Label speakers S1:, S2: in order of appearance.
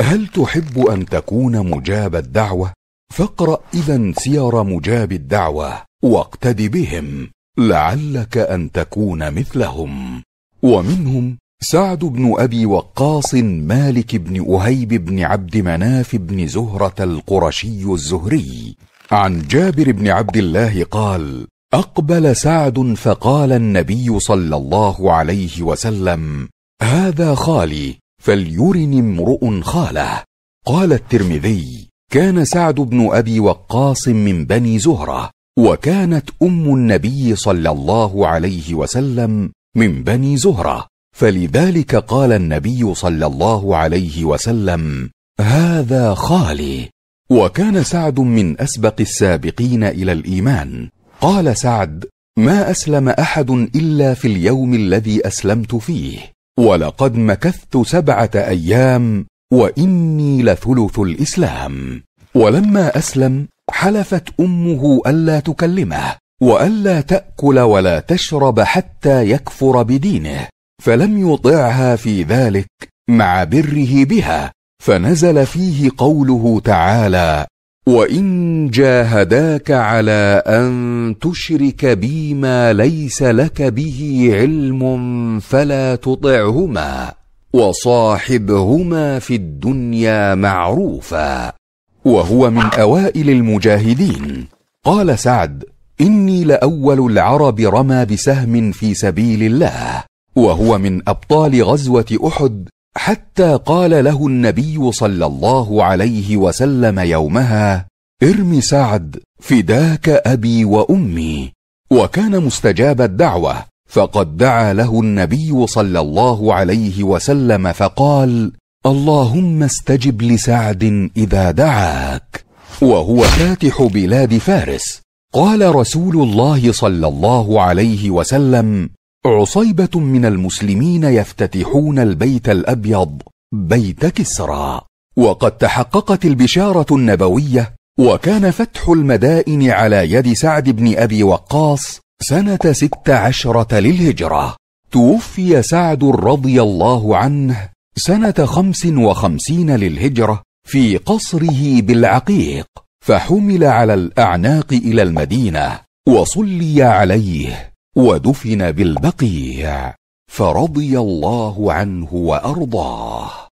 S1: هل تحب ان تكون مجاب الدعوه فاقرا اذا سير مجاب الدعوه واقتد بهم لعلك ان تكون مثلهم ومنهم سعد بن ابي وقاص مالك بن اهيب بن عبد مناف بن زهره القرشي الزهري عن جابر بن عبد الله قال اقبل سعد فقال النبي صلى الله عليه وسلم هذا خالي فليرن امرؤ خاله قال الترمذي كان سعد بن ابي وقاص من بني زهره وكانت ام النبي صلى الله عليه وسلم من بني زهره فلذلك قال النبي صلى الله عليه وسلم هذا خالي وكان سعد من اسبق السابقين الى الايمان قال سعد ما اسلم احد الا في اليوم الذي اسلمت فيه ولقد مكثت سبعه ايام واني لثلث الاسلام ولما اسلم حلفت امه الا تكلمه والا تاكل ولا تشرب حتى يكفر بدينه فلم يطعها في ذلك مع بره بها فنزل فيه قوله تعالى وان جاهداك على ان تشرك بي ما ليس لك به علم فلا تطعهما وصاحبهما في الدنيا معروفا وهو من اوائل المجاهدين قال سعد اني لاول العرب رمى بسهم في سبيل الله وهو من ابطال غزوه احد حتى قال له النبي صلى الله عليه وسلم يومها ارم سعد فداك ابي وامي وكان مستجاب الدعوه فقد دعا له النبي صلى الله عليه وسلم فقال اللهم استجب لسعد اذا دعاك وهو فاتح بلاد فارس قال رسول الله صلى الله عليه وسلم عصيبة من المسلمين يفتتحون البيت الأبيض بيت كسرى وقد تحققت البشارة النبوية وكان فتح المدائن على يد سعد بن أبي وقاص سنة ست عشرة للهجرة توفي سعد رضي الله عنه سنة خمس وخمسين للهجرة في قصره بالعقيق فحمل على الأعناق إلى المدينة وصلي عليه ودفن بالبقيع فرضي الله عنه وارضاه